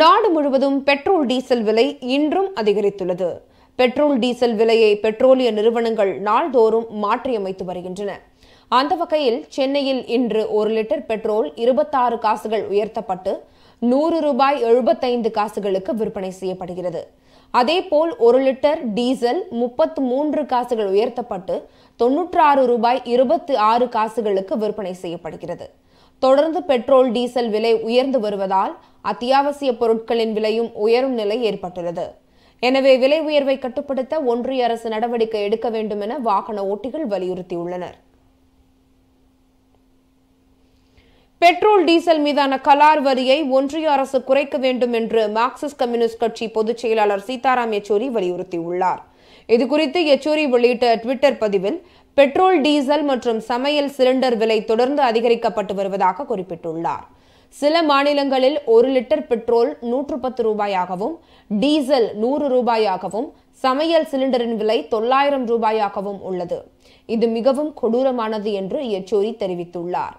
நாடு முழுவதும் petrol diesel விலை இன்றும் அதிகரித்துள்ளது பெட்ரோல் டீசல் விலையை பெட்ரோலிய நிறுவனங்கள் நாள்தோறும் மாற்றியமைத்து வருகின்றன அந்த வகையில் சென்னையில் இன்று ஒரு லிட்டர் பெட்ரோல் இருபத்தாறு காசுகள் உயர்த்தப்பட்டு நூறு ரூபாய் எழுபத்தைந்து காசுகளுக்கு விற்பனை செய்யப்படுகிறது அதேபோல் ஒரு லிட்டர் டீசல் முப்பத்து மூன்று காசுகள் உயர்த்தப்பட்டு தொன்னூற்று ஆறு ரூபாய் இருபத்தி ஆறு காசுகளுக்கு விற்பனை செய்யப்படுகிறது தொடர்ந்து பெட்ரோல் டீசல் விலை உயர்ந்து வருவதால் அத்தியாவசிய பொருட்களின் விலையும் உயரும் நிலை ஏற்பட்டுள்ளது எனவே விலை உயர்வை கட்டுப்படுத்த ஒன்றிய அரசு நடவடிக்கை எடுக்க வேண்டும் என வாகன ஓட்டிகள் வலியுறுத்தியுள்ளனர் பெட்ரோல் டீசல் மீதான கலார் வரியை ஒன்றிய அரசு குறைக்க வேண்டும் என்று மார்க்சிஸ்ட் கம்யூனிஸ்ட் கட்சி பொதுச் செயலாளர் சீதாராம் யெச்சூரி வலியுறுத்தியுள்ளார் இதுகுறித்து யெச்சூரி வெளியிட்ட ட்விட்டர் பதிவில் பெட்ரோல் டீசல் மற்றும் சமையல் சிலிண்டர் விலை தொடர்ந்து அதிகரிக்கப்பட்டு வருவதாக குறிப்பிட்டுள்ளார் சில மாநிலங்களில் ஒரு லிட்டர் பெட்ரோல் நூற்று பத்து ரூபாயாகவும் டீசல் நூறு ரூபாயாகவும் சமையல் சிலிண்டரின் விலை தொள்ளாயிரம் ரூபாயாகவும் உள்ளது இது மிகவும் கொடூரமானது என்று யெச்சூரி தெரிவித்துள்ளார்